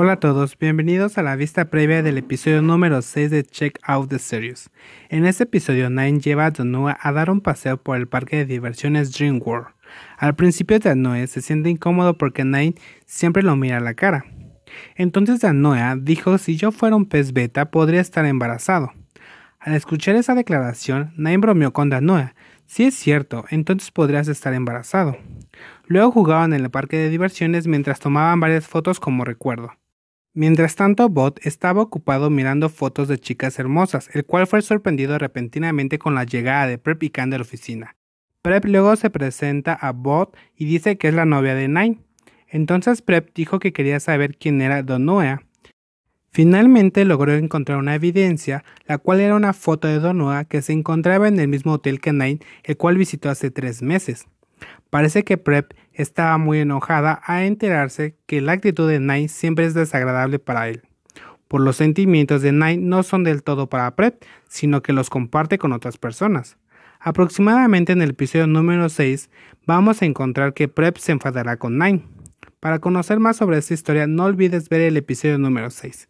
Hola a todos, bienvenidos a la vista previa del episodio número 6 de Check Out the Series. En este episodio, Nine lleva a Danoa a dar un paseo por el parque de diversiones Dream World. Al principio Danoe se siente incómodo porque Nine siempre lo mira a la cara. Entonces Danoa dijo si yo fuera un pez beta podría estar embarazado. Al escuchar esa declaración, Nine bromeó con Danoa: Si es cierto, entonces podrías estar embarazado. Luego jugaban en el parque de diversiones mientras tomaban varias fotos como recuerdo. Mientras tanto, Bot estaba ocupado mirando fotos de chicas hermosas, el cual fue sorprendido repentinamente con la llegada de Prep y Khan de la oficina. Prep luego se presenta a Bot y dice que es la novia de Nine. Entonces Prep dijo que quería saber quién era Donoa. Finalmente logró encontrar una evidencia, la cual era una foto de Donoa que se encontraba en el mismo hotel que Nine, el cual visitó hace tres meses. Parece que Prep estaba muy enojada a enterarse que la actitud de Nine siempre es desagradable para él. Por los sentimientos de Nine no son del todo para Prep, sino que los comparte con otras personas. Aproximadamente en el episodio número 6 vamos a encontrar que Prep se enfadará con Nine, Para conocer más sobre esta historia no olvides ver el episodio número 6.